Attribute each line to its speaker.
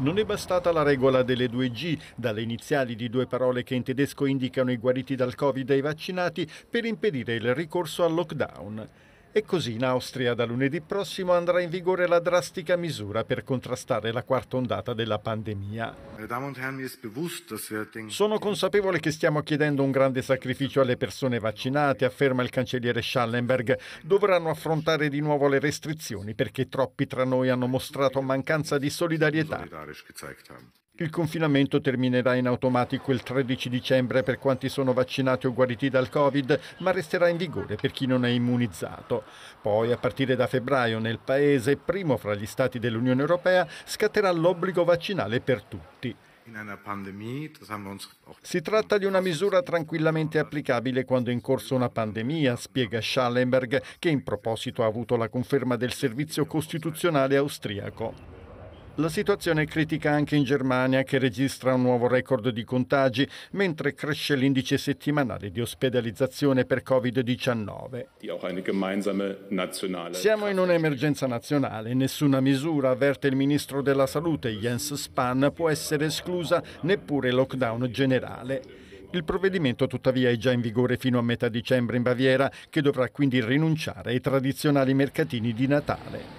Speaker 1: Non è bastata la regola delle 2G, dalle iniziali di due parole che in tedesco indicano i guariti dal Covid ai vaccinati, per impedire il ricorso al lockdown. E così in Austria da lunedì prossimo andrà in vigore la drastica misura per contrastare la quarta ondata della pandemia. Sono consapevole che stiamo chiedendo un grande sacrificio alle persone vaccinate, afferma il cancelliere Schallenberg. Dovranno affrontare di nuovo le restrizioni perché troppi tra noi hanno mostrato mancanza di solidarietà. Il confinamento terminerà in automatico il 13 dicembre per quanti sono vaccinati o guariti dal Covid, ma resterà in vigore per chi non è immunizzato. Poi, a partire da febbraio, nel Paese, primo fra gli stati dell'Unione Europea, scatterà l'obbligo vaccinale per tutti. Si tratta di una misura tranquillamente applicabile quando è in corso una pandemia, spiega Schallenberg, che in proposito ha avuto la conferma del servizio costituzionale austriaco. La situazione è critica anche in Germania che registra un nuovo record di contagi mentre cresce l'indice settimanale di ospedalizzazione per Covid-19. Siamo in un'emergenza nazionale, nessuna misura, avverte il ministro della salute Jens Spahn, può essere esclusa neppure il lockdown generale. Il provvedimento tuttavia è già in vigore fino a metà dicembre in Baviera, che dovrà quindi rinunciare ai tradizionali mercatini di Natale.